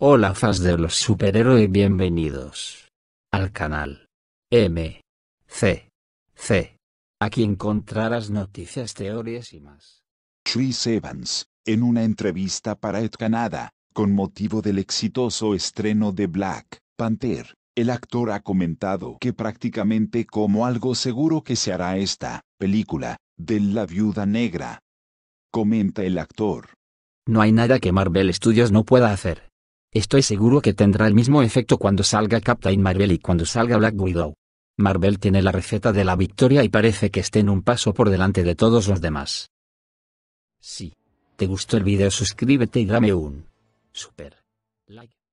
Hola fans de los superhéroes, bienvenidos al canal M C C. Aquí encontrarás noticias, teorías y más. Chris Evans, en una entrevista para Ed Canada, con motivo del exitoso estreno de Black Panther, el actor ha comentado que prácticamente como algo seguro que se hará esta película de la viuda negra. Comenta el actor. No hay nada que Marvel Studios no pueda hacer. Estoy seguro que tendrá el mismo efecto cuando salga Captain Marvel y cuando salga Black Widow. Marvel tiene la receta de la victoria y parece que esté en un paso por delante de todos los demás. Si te gustó el video suscríbete y dame un super like.